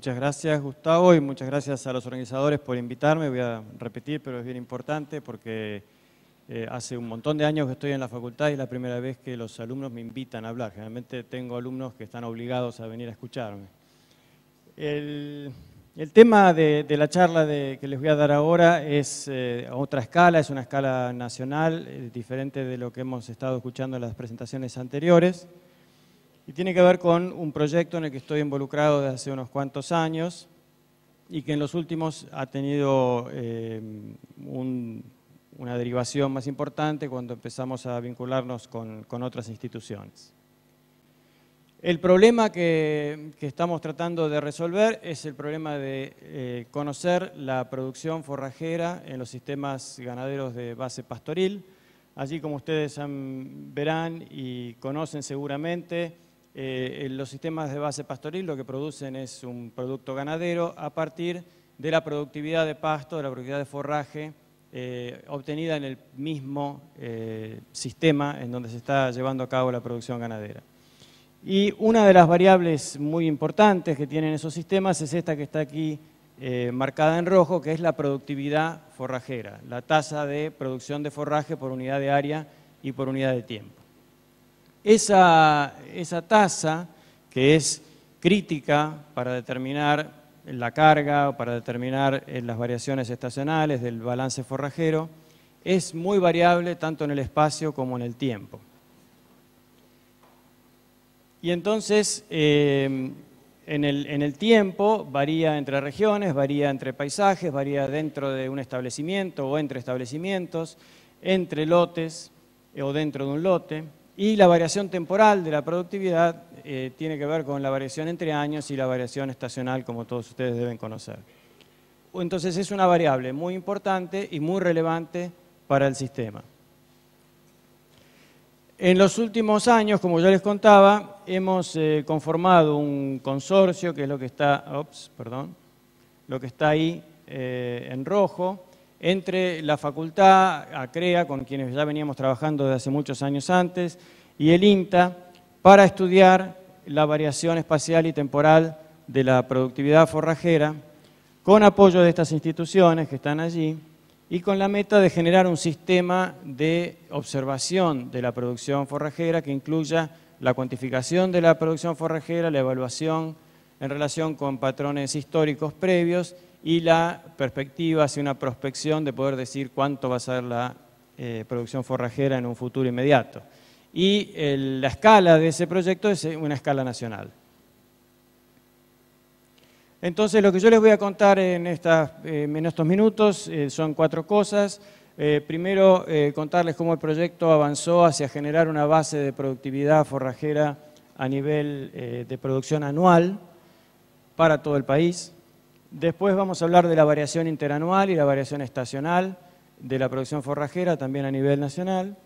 Muchas gracias Gustavo y muchas gracias a los organizadores por invitarme. Voy a repetir, pero es bien importante porque eh, hace un montón de años que estoy en la facultad y es la primera vez que los alumnos me invitan a hablar. Generalmente tengo alumnos que están obligados a venir a escucharme. El, tema de, la charla que les voy a dar ahora es a eh, otra escala, es una escala nacional, eh, diferente de lo que hemos estado escuchando en las presentaciones anteriores y tiene que ver con un proyecto en el que estoy involucrado desde hace unos cuantos años y que en los últimos ha tenido eh, una derivación más importante cuando empezamos a vincularnos con, otras instituciones. El problema que, estamos tratando de resolver es el problema de eh, conocer la producción forrajera en los sistemas ganaderos de base pastoril. Allí, como ustedes verán y conocen seguramente, eh, los sistemas de base pastoril lo que producen es un producto ganadero a partir de la productividad de pasto, de la productividad de forraje eh, obtenida en el mismo eh, sistema en donde se está llevando a cabo la producción ganadera. Y una de las variables muy importantes que tienen esos sistemas es esta que está aquí marcada en rojo, que es la productividad forrajera, la tasa de producción de forraje por unidad de área y por unidad de tiempo. Esa, tasa, que es crítica para determinar la carga, o para determinar eh, las variaciones estacionales del balance forrajero, es muy variable tanto en el espacio como en el tiempo. Y entonces, em, en, el, tiempo varía entre regiones, varía entre paisajes, varía dentro de un establecimiento o entre establecimientos, entre lotes eh, o dentro de un lote. Y la variación temporal de la productividad eh, tiene que ver con la variación entre años y la variación estacional, como todos ustedes deben conocer. Entonces es una variable muy importante y muy relevante para el sistema. En los últimos años, como ya les contaba, hemos eh, conformado un consorcio, que es lo que está, ops, perdón, lo que está ahí eh, en rojo, entre la facultad, ACREA, con quienes ya veníamos trabajando desde hace muchos años antes, y el INTA, para estudiar la variación espacial y temporal de la productividad forrajera, con apoyo de estas instituciones que están allí, y con la meta de generar un sistema de observación de la producción forrajera que incluya la cuantificación de la producción forrajera, la evaluación en relación con patrones históricos previos y la perspectiva hacia una prospección de poder decir cuánto va a ser la eh, producción forrajera en un futuro inmediato. Y la escala de ese proyecto es eh, una escala nacional. Entonces, lo que yo les voy a contar en, eh, estos minutos son cuatro cosas. primero, contarles cómo el proyecto avanzó hacia generar una base de productividad forrajera a nivel de producción anual para todo el país. Después vamos a hablar de la variación interanual y la variación estacional de la producción forrajera también a nivel nacional.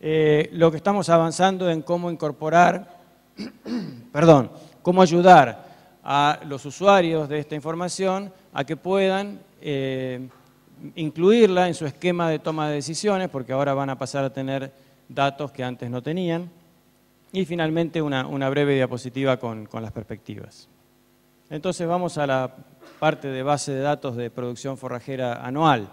Eh, lo que estamos avanzando en cómo incorporar, perdón, cómo ayudar a los usuarios de esta información a que puedan eh, incluirla en su esquema de toma de decisiones, porque ahora van a pasar a tener datos que antes no tenían. Y finalmente una, breve diapositiva con las perspectivas. Entonces vamos a la parte de base de datos de producción forrajera anual.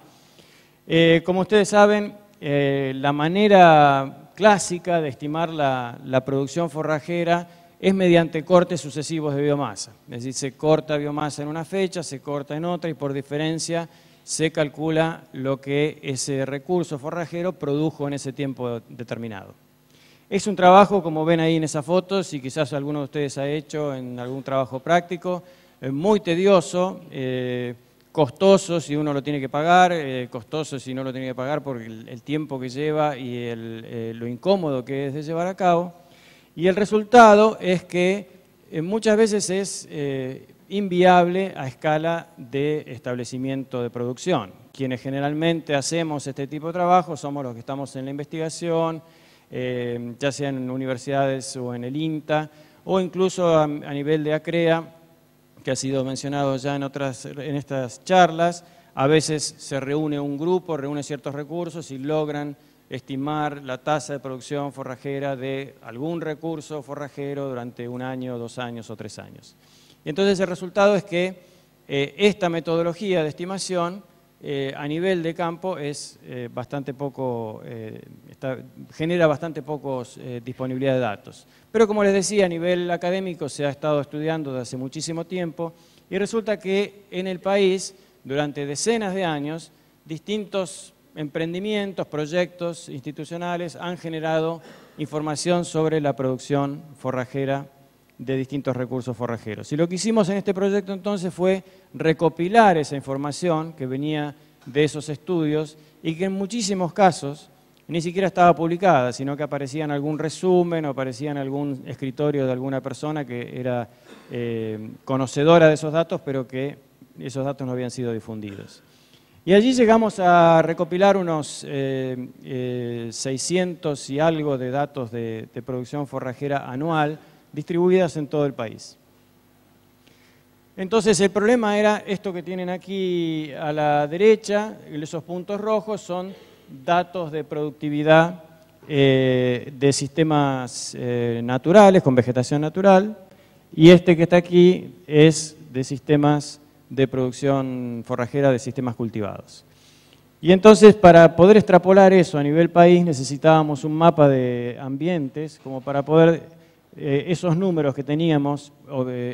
Eh, como ustedes saben, eh, la manera clásica de estimar la, producción forrajera es mediante cortes sucesivos de biomasa. Es decir, se corta biomasa en una fecha, se corta en otra y por diferencia se calcula lo que ese recurso forrajero produjo en ese tiempo determinado. Es un trabajo, como ven ahí en esa foto, si quizás alguno de ustedes ha hecho en algún trabajo práctico, eh, muy tedioso, eh, costoso si uno lo tiene que pagar, eh, costoso si no lo tiene que pagar por el, tiempo que lleva y lo incómodo que es de llevar a cabo. Y el resultado es que muchas veces es inviable a escala de establecimiento de producción. Quienes generalmente hacemos este tipo de trabajo somos los que estamos en la investigación, eh, ya sea en universidades o en el INTA, o incluso a, nivel de ACREA, e que ha sido mencionado ya en, otras, en estas charlas, a veces se reúne un grupo, reúne ciertos recursos y logran estimar la tasa de producción forrajera de algún recurso forrajero durante un año, dos años o tres años. entonces el resultado es que eh, esta metodología de estimación eh, a nivel de campo es eh, bastante poco, eh, genera bastante pocos disponibilidad de datos. Pero como les decía, a nivel académico se ha estado estudiando desde hace muchísimo tiempo y resulta que en el país, durante decenas de años, distintos emprendimientos, proyectos institucionales han generado información sobre la producción forrajera de distintos recursos forrajeros. Y lo que hicimos en este proyecto entonces fue recopilar esa información que venía de esos estudios y que en muchísimos casos ni siquiera estaba publicada, sino que aparecía en algún resumen o aparecía en algún escritorio de alguna persona que era eh, conocedora de esos datos, pero que esos datos no habían sido difundidos. Y allí llegamos a recopilar unos 600 eh, eh, y algo de datos de producción forrajera anual, distribuidas en todo el país. Entonces el problema era esto que tienen aquí a la derecha, esos puntos rojos son datos de productividad eh, de sistemas eh, naturales, con vegetación natural, y este que está aquí es de sistemas de producción forrajera de sistemas cultivados. Y entonces para poder extrapolar eso a nivel país necesitábamos un mapa de ambientes como para poder eh, esos números que teníamos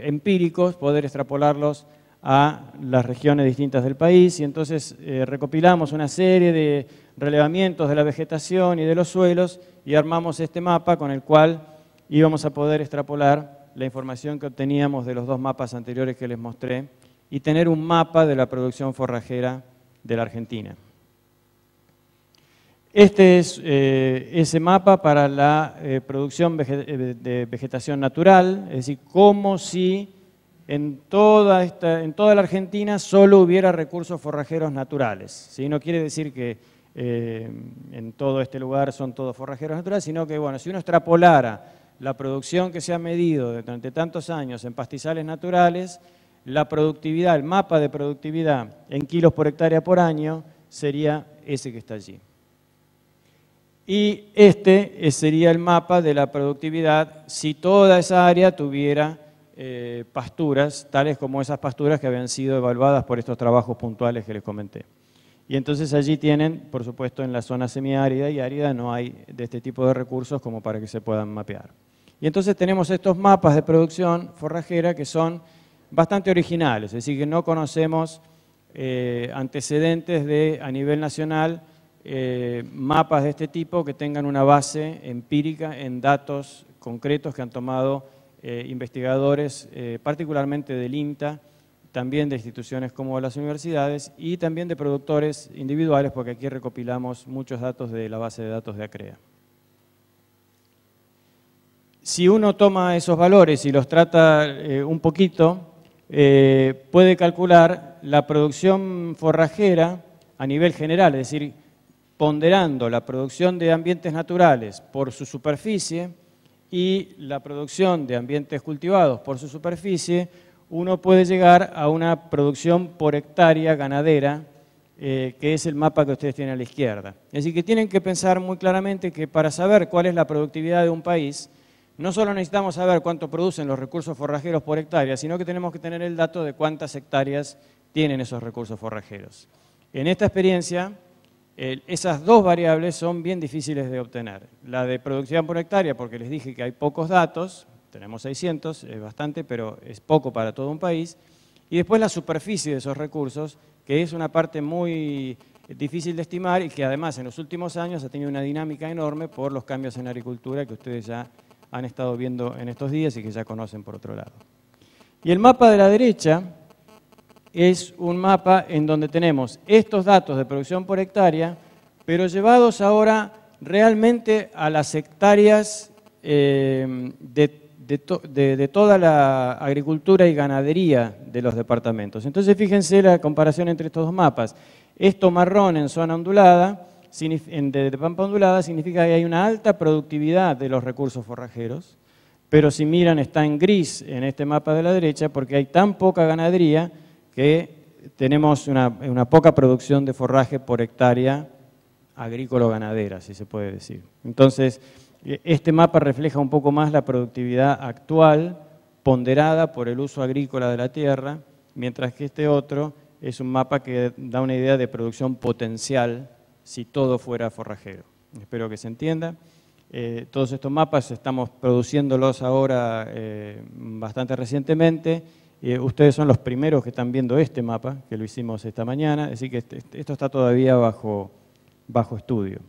empíricos, poder extrapolarlos a las regiones distintas del país y entonces eh, recopilamos una serie de relevamientos de la vegetación y de los suelos y armamos este mapa con el cual íbamos a poder extrapolar la información que obteníamos de los dos mapas anteriores que les mostré y tener un mapa de la producción forrajera de la Argentina. Este es eh, ese mapa para la eh, producción eh, de vegetación natural, es decir, como si en toda, esta, en toda la Argentina solo hubiera recursos forrajeros naturales. No quiere decir que en todo este lugar son todos forrajeros naturales, sino que bueno, si uno extrapolara la producción que se ha medido durante tantos años en pastizales naturales, la productividad, el mapa de productividad en kilos por hectárea por año sería ese que está allí. Y este eh, sería el mapa de la productividad si toda esa área tuviera eh, pasturas, tales como esas pasturas que habían sido evaluadas por estos trabajos puntuales que les comenté. Y entonces allí tienen, por supuesto, en la zona semiárida y árida no hay de este tipo de recursos como para que se puedan mapear. Y entonces tenemos estos mapas de producción forrajera que son bastante originales, es decir, que no conocemos eh, antecedentes de, a nivel nacional eh, mapas de este tipo que tengan una base empírica en datos concretos que han tomado eh, investigadores, eh, particularmente del INTA, también de instituciones como las universidades y también de productores individuales, porque aquí recopilamos muchos datos de la base de datos de ACREA. Si uno toma esos valores y los trata un poquito, puede calcular la producción forrajera a nivel general, es decir, ponderando la producción de ambientes naturales por su superficie y la producción de ambientes cultivados por su superficie, uno puede llegar a una producción por hectárea ganadera, eh, que es el mapa que ustedes tienen a la izquierda. Es decir, que tienen que pensar muy claramente que para saber cuál es la productividad de un país, no solo necesitamos saber cuánto producen los recursos forrajeros por hectárea, sino que tenemos que tener el dato de cuántas hectáreas tienen esos recursos forrajeros. En esta experiencia, eh, esas dos variables son bien difíciles de obtener. La de producción por hectárea, porque les dije que hay pocos datos, tenemos 600, es bastante, pero es poco para todo un país. Y después la superficie de esos recursos, que es una parte muy difícil de estimar y que además en los últimos años ha tenido una dinámica enorme por los cambios en la agricultura que ustedes ya han estado viendo en estos días y que ya conocen por otro lado. Y el mapa de la derecha es un mapa en donde tenemos estos datos de producción por hectárea, pero llevados ahora realmente a las hectáreas eh, de, toda la agricultura y ganadería de los departamentos. Entonces fíjense la comparación entre estos dos mapas. Esto marrón en zona ondulada, de pampa ondulada, significa que hay una alta productividad de los recursos forrajeros, pero si miran está en gris en este mapa de la derecha porque hay tan poca ganadería que tenemos una, poca producción de forraje por hectárea agrícola-ganadera, si se puede decir. Entonces, e, este mapa refleja un poco más la productividad actual, ponderada por el uso agrícola de la tierra, mientras que este otro es un mapa que da una idea de producción potencial si todo fuera forrajero. Espero que se entienda. Eh, todos estos mapas estamos produciéndolos ahora eh, bastante recientemente eh, ustedes son los primeros que están viendo este mapa, que lo hicimos esta mañana, así que este, este, esto está todavía bajo, estudio.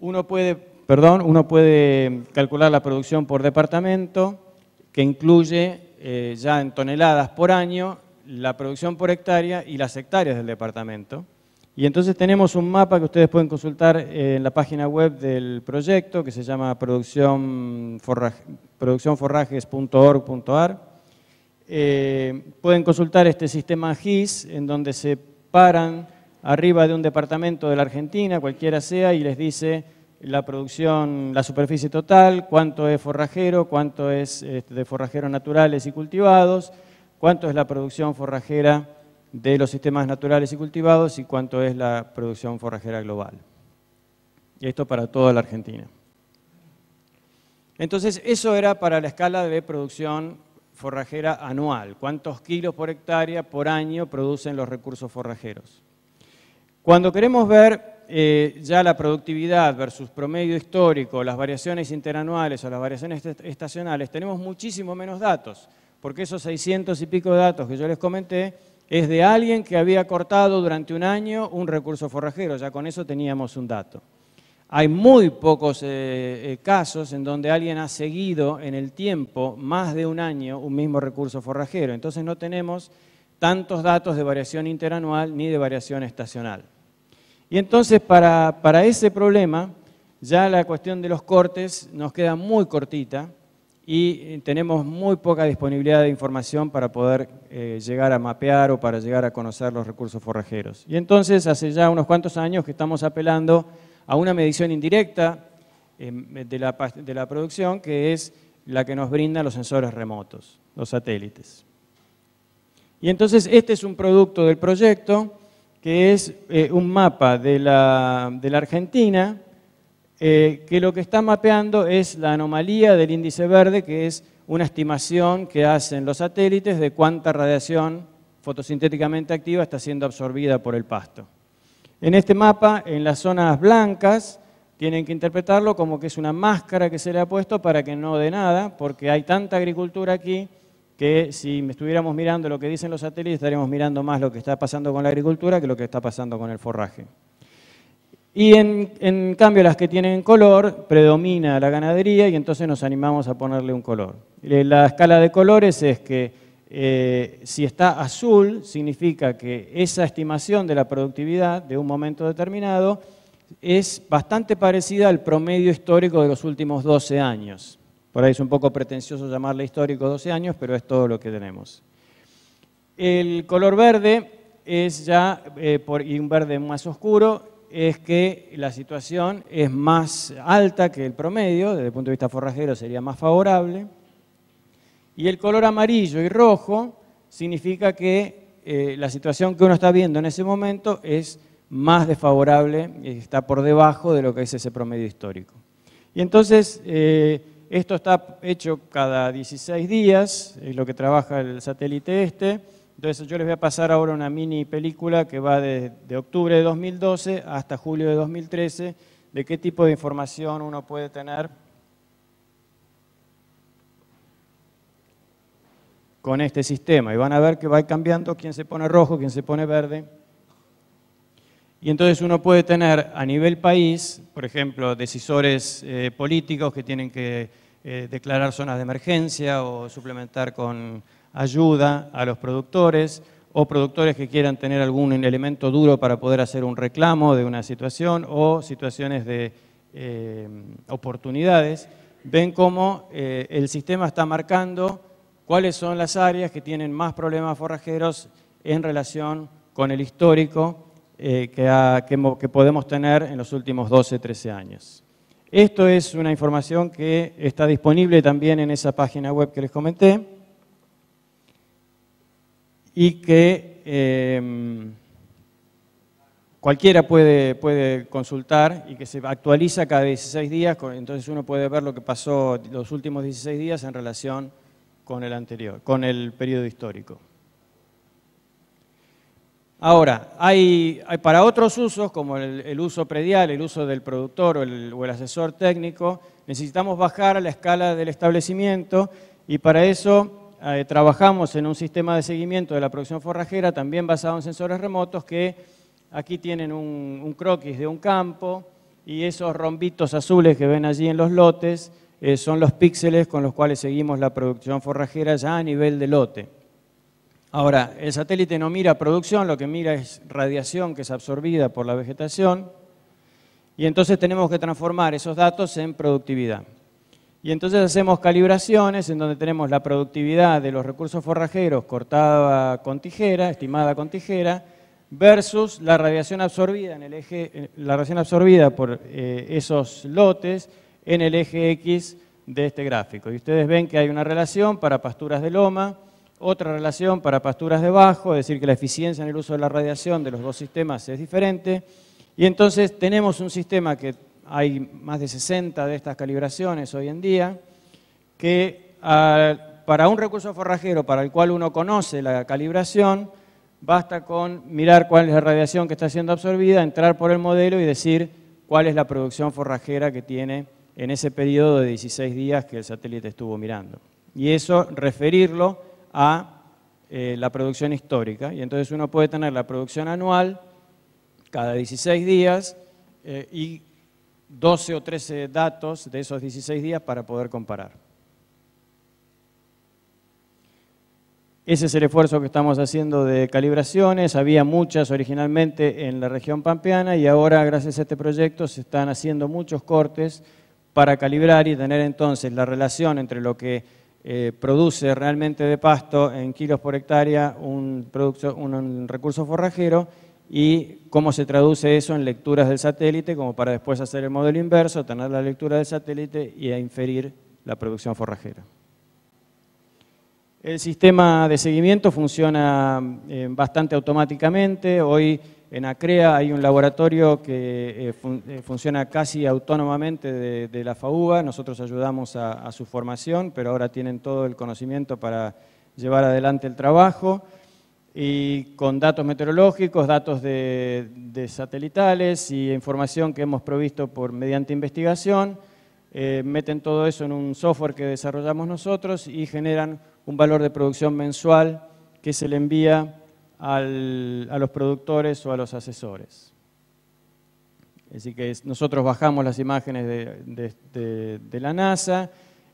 Uno puede, perdón, uno puede calcular la producción por departamento, que incluye eh, ya en toneladas por año la producción por hectárea y las hectáreas del departamento. Y entonces tenemos un mapa que ustedes pueden consultar eh, en la página web del proyecto que se llama produccionforrajes.org.ar eh, pueden consultar este sistema GIS, en donde se paran arriba de un departamento de la Argentina, cualquiera sea, y les dice la producción, la superficie total, cuánto es forrajero, cuánto es este, de forrajeros naturales y cultivados, cuánto es la producción forrajera de los sistemas naturales y cultivados y cuánto es la producción forrajera global. Y esto para toda la Argentina. Entonces, eso era para la escala de producción forrajera anual, cuántos kilos por hectárea por año producen los recursos forrajeros. Cuando queremos ver eh, ya la productividad versus promedio histórico, las variaciones interanuales o las variaciones estacionales, tenemos muchísimo menos datos, porque esos 600 y pico de datos que yo les comenté es de alguien que había cortado durante un año un recurso forrajero, ya con eso teníamos un dato. Hay muy pocos eh, eh, casos en donde alguien ha seguido en el tiempo más de un año un mismo recurso forrajero. Entonces no tenemos tantos datos de variación interanual ni de variación estacional. Y entonces para, ese problema ya la cuestión de los cortes nos queda muy cortita y eh, tenemos muy poca disponibilidad de información para poder llegar a mapear o para llegar a conocer los recursos forrajeros. Y entonces hace ya unos cuantos años que estamos apelando a una medición indirecta em, de la, producción, que es la que nos brindan los sensores remotos, los satélites. Y entonces este es un producto del proyecto, que es eh, un mapa de la, Argentina, eh, que lo que está mapeando es la anomalía del índice verde, que es una estimación que hacen los satélites de cuánta radiación fotosintéticamente activa está siendo absorbida por el pasto. En este mapa, en las zonas blancas, tienen que interpretarlo como que es una máscara que se le ha puesto para que no dé nada, porque hay tanta agricultura aquí que si estuviéramos mirando lo que dicen los satélites, estaríamos mirando más lo que está pasando con la agricultura que lo que está pasando con el forraje. Y en, en cambio las que tienen color, predomina la ganadería y entonces nos animamos a ponerle un color. Eh, la escala de colores es que eh, si está azul, significa que esa estimación de la productividad de un momento determinado es bastante parecida al promedio histórico de los últimos 12 años. Por ahí es un poco pretencioso llamarle histórico 12 años, pero es todo lo que tenemos. El color verde es ya, eh, por, y un verde más oscuro, es que la situación es más alta que el promedio, desde el punto de vista forrajero sería más favorable, y el color amarillo y rojo significa que eh, la situación que uno está viendo en ese momento es más desfavorable, está por debajo de lo que es ese promedio histórico. Y entonces, eh, esto está hecho cada 16 días, es lo que trabaja el satélite este. Entonces yo les voy a pasar ahora una mini película que va de, de octubre de 2012 hasta julio de 2013, de qué tipo de información uno puede tener con este sistema. Y van a ver que va cambiando quién se pone rojo, quién se pone verde. Y entonces uno puede tener a nivel país, por ejemplo, decisores eh, políticos que tienen que eh, declarar zonas de emergencia o suplementar con ayuda a los productores, o productores que quieran tener algún elemento duro para poder hacer un reclamo de una situación, o situaciones de eh, oportunidades. Ven cómo el sistema está marcando cuáles son las áreas que tienen más problemas forrajeros en relación con el histórico eh, que, podemos tener en los últimos 12, 13 años. Esto es una información que está disponible también en esa página web que les comenté y que em, cualquiera puede, puede consultar y que se actualiza cada 16 días, entonces uno puede ver lo que pasó los últimos 16 días en relación con el anterior, con el periodo histórico. Ahora, hay, para otros usos, como el, uso predial, el uso del productor o el, asesor técnico, necesitamos bajar a la escala del establecimiento y para eso eh, trabajamos en un sistema de seguimiento de la producción forrajera, también basado en sensores remotos, que aquí tienen un croquis de un campo y esos rombitos azules que ven allí en los lotes, eh, son los píxeles con los cuales seguimos la producción forrajera ya a nivel de lote. Ahora, el satélite no mira producción, lo que mira es radiación que es absorbida por la vegetación y entonces tenemos que transformar esos datos en productividad. Y entonces hacemos calibraciones en donde tenemos la productividad de los recursos forrajeros cortada con tijera, estimada con tijera, versus la radiación absorbida en el eje, eh, la radiación absorbida por eh, esos lotes en el eje X de este gráfico. Y ustedes ven que hay una relación para pasturas de loma, otra relación para pasturas de bajo, es decir, que la eficiencia en el uso de la radiación de los dos sistemas es diferente. Y entonces tenemos un sistema que hay más de 60 de estas calibraciones hoy en día, que ah, para un recurso forrajero para el cual uno conoce la calibración, basta con mirar cuál es la radiación que está siendo absorbida, entrar por el modelo y decir cuál es la producción forrajera que tiene en ese periodo de 16 días que el satélite estuvo mirando. Y eso referirlo a eh, la producción histórica. Y entonces uno puede tener la producción anual cada 16 días eh, y 12 o 13 datos de esos 16 días para poder comparar. Ese es el esfuerzo que estamos haciendo de calibraciones. Había muchas originalmente en la región pampeana y ahora, gracias a este proyecto, se están haciendo muchos cortes para calibrar y tener entonces la relación entre lo que eh, produce realmente de pasto en kilos por hectárea un, producto, un, recurso forrajero y cómo se traduce eso en lecturas del satélite, como para después hacer el modelo inverso, tener la lectura del satélite y inferir la producción forrajera. El sistema de seguimiento funciona eh, bastante automáticamente. Hoy en Acrea hay un laboratorio que eh, eh, funciona casi autónomamente de, la FAUBA. Nosotros ayudamos a, su formación, pero ahora tienen todo el conocimiento para llevar adelante el trabajo. Y con datos meteorológicos, datos de, satelitales y información que hemos provisto por, mediante investigación, meten todo eso en un software que desarrollamos nosotros y generan un valor de producción mensual que se le envía a los productores o a los asesores. Así que nosotros bajamos las imágenes de, de la NASA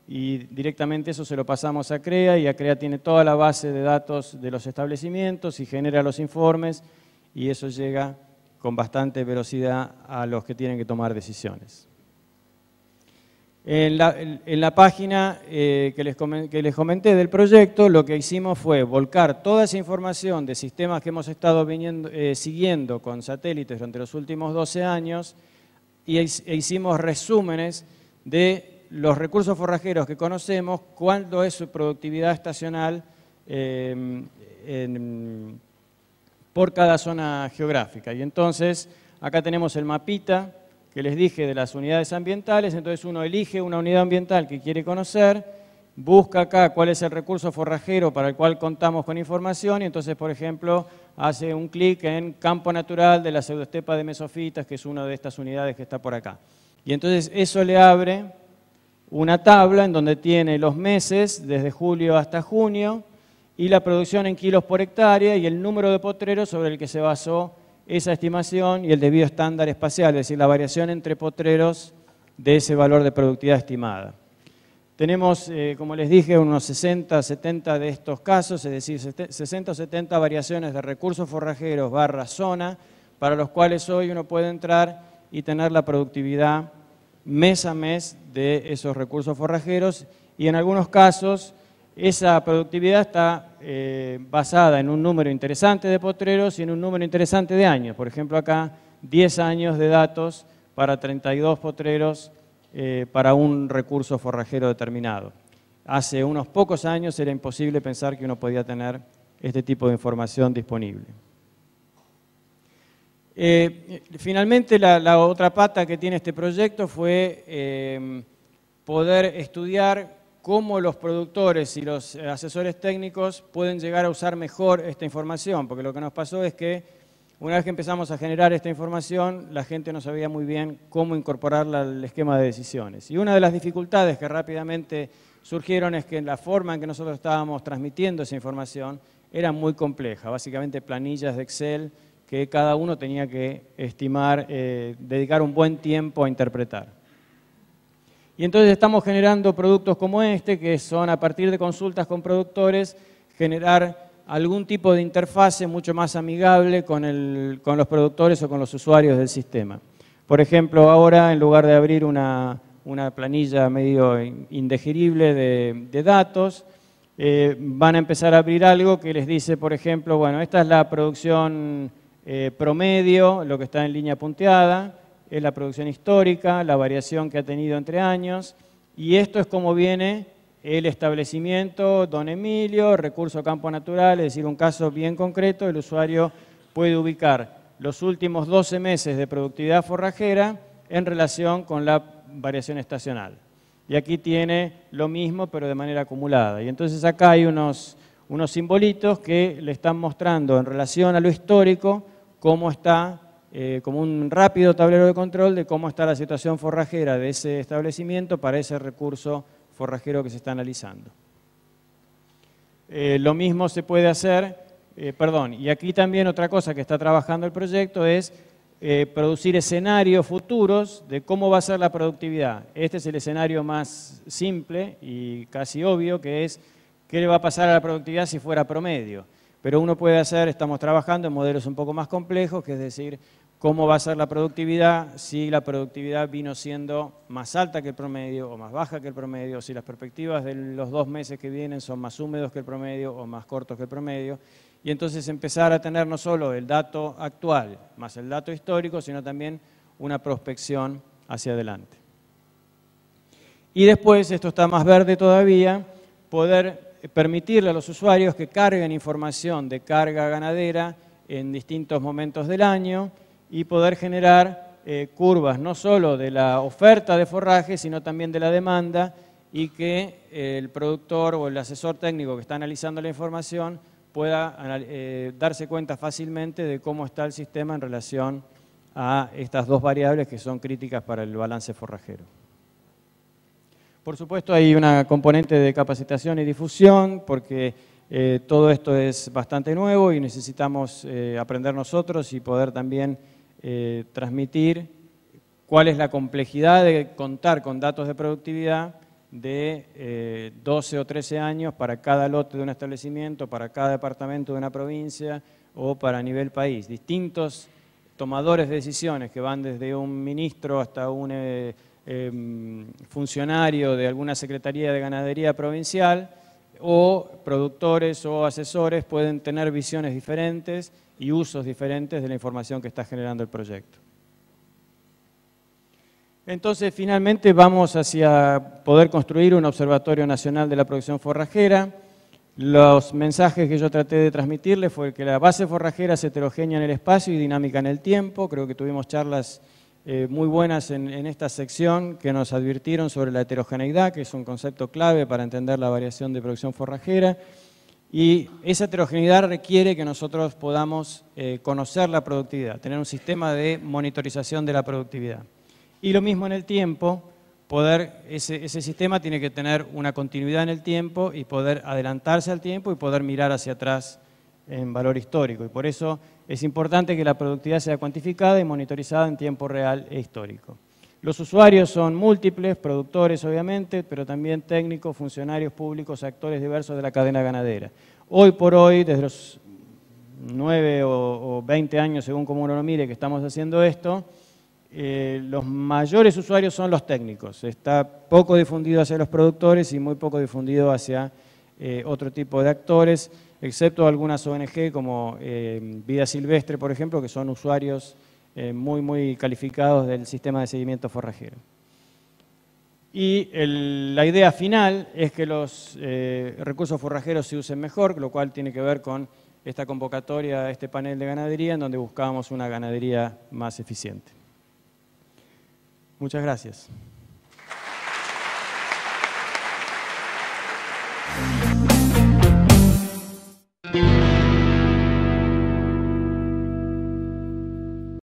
y directamente eso se lo pasamos a CREA y a CREA tiene toda la base de datos de los establecimientos y genera los informes y eso llega con bastante velocidad a los que tienen que tomar decisiones. En la, página eh, que, les comenté del proyecto, lo que hicimos fue volcar toda esa información de sistemas que hemos estado eh, siguiendo con satélites durante los últimos 12 años e hicimos resúmenes de los recursos forrajeros que conocemos, cuándo es su productividad estacional em, por cada zona geográfica. Y entonces, acá tenemos el mapita que les dije de las unidades ambientales, entonces uno elige una unidad ambiental que quiere conocer, busca acá cuál es el recurso forrajero para el cual contamos con información y entonces, por ejemplo, hace un clic en campo natural de la pseudoestepa de mesofitas, que es una de estas unidades que está por acá. Y entonces eso le abre una tabla en donde tiene los meses, desde julio hasta junio, y la producción en kilos por hectárea y el número de potreros sobre el que se basó esa estimación y el debido estándar espacial, es decir, la variación entre potreros de ese valor de productividad estimada. Tenemos, eh, como les dije, unos 60, 70 de estos casos, es decir, 60 o 70 variaciones de recursos forrajeros barra zona, para los cuales hoy uno puede entrar y tener la productividad mes a mes de esos recursos forrajeros y en algunos casos esa productividad está eh, basada en un número interesante de potreros y en un número interesante de años. Por ejemplo, acá 10 años de datos para 32 potreros eh, para un recurso forrajero determinado. Hace unos pocos años era imposible pensar que uno podía tener este tipo de información disponible. Eh, finalmente, la, otra pata que tiene este proyecto fue poder estudiar cómo los productores y los eh, asesores técnicos pueden llegar a usar mejor esta información, porque lo que nos pasó es que una vez que empezamos a generar esta información, la gente no sabía muy bien cómo incorporarla al esquema de decisiones. Y una de las dificultades que rápidamente surgieron es que la forma en que nosotros estábamos transmitiendo esa información era muy compleja, básicamente planillas de Excel que cada uno tenía que estimar, eh, dedicar un buen tiempo a interpretar. Y entonces estamos generando productos como este, que son a partir de consultas con productores, generar algún tipo de interfase mucho más amigable con, los productores o con los usuarios del sistema. Por ejemplo, ahora en lugar de abrir una, planilla medio indegerible de, datos, eh, van a empezar a abrir algo que les dice, por ejemplo, bueno, esta es la producción eh, promedio, lo que está en línea punteada, es eh, la producción histórica, la variación que ha tenido entre años, y esto es como viene el establecimiento Don Emilio, recurso campo natural, es decir, un caso bien concreto, el usuario puede ubicar los últimos 12 meses de productividad forrajera en relación con la variación estacional. Y aquí tiene lo mismo, pero de manera acumulada. Y entonces acá hay unos, unos simbolitos que le están mostrando en relación a lo histórico cómo está eh, como un rápido tablero de control de cómo está la situación forrajera de ese establecimiento para ese recurso forrajero que se está analizando. Eh, lo mismo se puede hacer, eh, perdón, y aquí también otra cosa que está trabajando el proyecto es producir escenarios futuros de cómo va a ser la productividad. Este es el escenario más simple y casi obvio, que es qué le va a pasar a la productividad si fuera promedio. Pero uno puede hacer, estamos trabajando en modelos un poco más complejos, que es decir, cómo va a ser la productividad, si la productividad vino siendo más alta que el promedio o más baja que el promedio, si las perspectivas de los dos meses que vienen son más húmedos que el promedio o más cortos que el promedio. Y entonces empezar a tener no solo el dato actual más el dato histórico, sino también una prospección hacia adelante. Y después, esto está más verde todavía, poder permitirle a los usuarios que carguen información de carga ganadera en distintos momentos del año y poder generar eh, curvas no solo de la oferta de forraje, sino también de la demanda y que eh, el productor o el asesor técnico que está analizando la información pueda eh, darse cuenta fácilmente de cómo está el sistema en relación a estas dos variables que son críticas para el balance forrajero. Por supuesto hay una componente de capacitación y difusión porque todo esto es bastante nuevo y necesitamos aprender nosotros y poder también eh, transmitir cuál es la complejidad de contar con datos de productividad de 12 eh, o 13 años para cada lote de un establecimiento, para cada departamento de una provincia o para nivel país. Distintos tomadores de decisiones que van desde un ministro hasta un eh, em, funcionario de alguna secretaría de ganadería provincial o productores o asesores pueden tener visiones diferentes y usos diferentes de la información que está generando el proyecto. Entonces, finalmente vamos hacia poder construir un Observatorio Nacional de la Producción Forrajera. Los mensajes que yo traté de transmitirles fue que la base forrajera es heterogénea en el espacio y dinámica en el tiempo. Creo que tuvimos charlas eh, muy buenas en, esta sección que nos advirtieron sobre la heterogeneidad, que es un concepto clave para entender la variación de producción forrajera. Y esa heterogeneidad requiere que nosotros podamos eh, conocer la productividad, tener un sistema de monitorización de la productividad. Y lo mismo en el tiempo, ese, ese, sistema tiene que tener una continuidad en el tiempo y poder adelantarse al tiempo y poder mirar hacia atrás en valor histórico. Y por eso es importante que la productividad sea cuantificada y monitorizada en tiempo real e histórico. Los usuarios son múltiples, productores obviamente, pero también técnicos, funcionarios públicos, actores diversos de la cadena ganadera. Hoy por hoy, desde los 9 o, 20 años, según como uno lo mire, que estamos haciendo esto, eh, los mayores usuarios son los técnicos. Está poco difundido hacia los productores y muy poco difundido hacia eh, otro tipo de actores excepto algunas ONG como eh, Vida Silvestre, por ejemplo, que son usuarios eh, muy, muy calificados del sistema de seguimiento forrajero. Y la idea final es que los eh, recursos forrajeros se usen mejor, lo cual tiene que ver con esta convocatoria, este panel de ganadería, en donde buscábamos una ganadería más eficiente. Muchas gracias.